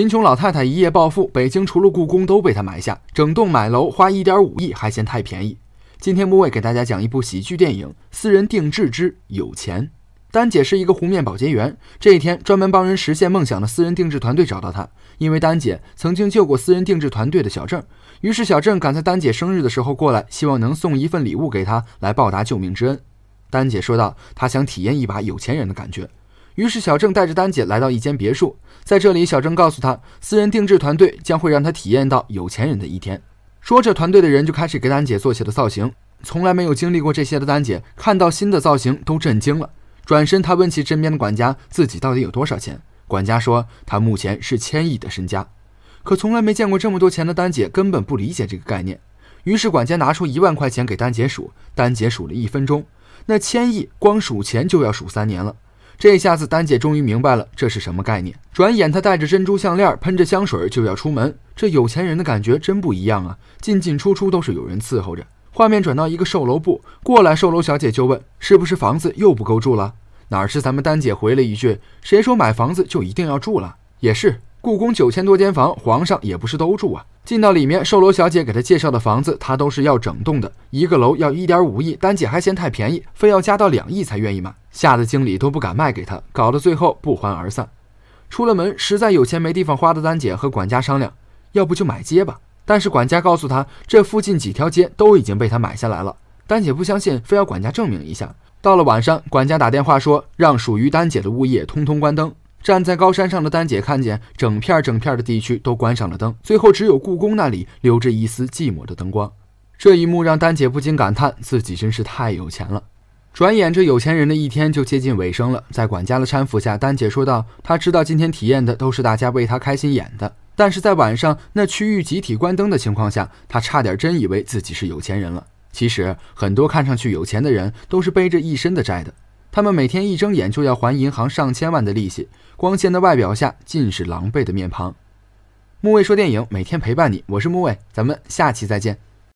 贫穷老太太一夜暴富，北京除了故宫都被她买下，整栋买楼花一点五亿还嫌太便宜。今天木卫给大家讲一部喜剧电影《私人定制之有钱》。丹姐是一个湖面保洁员，这一天专门帮人实现梦想的私人定制团队找到她，因为丹姐曾经救过私人定制团队的小郑，于是小郑赶在丹姐生日的时候过来，希望能送一份礼物给她来报答救命之恩。丹姐说道：“她想体验一把有钱人的感觉。”于是，小郑带着丹姐来到一间别墅，在这里，小郑告诉他，私人定制团队将会让他体验到有钱人的一天。说着，团队的人就开始给丹姐做起了造型。从来没有经历过这些的丹姐，看到新的造型都震惊了。转身，她问起身边的管家，自己到底有多少钱？管家说，他目前是千亿的身家。可从来没见过这么多钱的丹姐，根本不理解这个概念。于是，管家拿出一万块钱给丹姐数，丹姐数了一分钟，那千亿光数钱就要数三年了。这下子，丹姐终于明白了这是什么概念。转眼，她戴着珍珠项链，喷着香水就要出门。这有钱人的感觉真不一样啊！进进出出都是有人伺候着。画面转到一个售楼部，过来售楼小姐就问：“是不是房子又不够住了？”哪是，咱们丹姐回了一句：“谁说买房子就一定要住了？”也是。故宫九千多间房，皇上也不是都住啊。进到里面，售楼小姐给他介绍的房子，他都是要整栋的，一个楼要一点五亿。丹姐还嫌太便宜，非要加到两亿才愿意买，吓得经理都不敢卖给他，搞得最后不欢而散。出了门，实在有钱没地方花的丹姐和管家商量，要不就买街吧。但是管家告诉她，这附近几条街都已经被她买下来了。丹姐不相信，非要管家证明一下。到了晚上，管家打电话说，让属于丹姐的物业通通关灯。站在高山上的丹姐看见整片整片的地区都关上了灯，最后只有故宫那里留着一丝寂寞的灯光。这一幕让丹姐不禁感叹自己真是太有钱了。转眼这有钱人的一天就接近尾声了，在管家的搀扶下，丹姐说道：“她知道今天体验的都是大家为她开心演的，但是在晚上那区域集体关灯的情况下，她差点真以为自己是有钱人了。其实很多看上去有钱的人都是背着一身的债的。”他们每天一睁眼就要还银行上千万的利息，光鲜的外表下尽是狼狈的面庞。木卫说：“电影每天陪伴你，我是木卫，咱们下期再见。”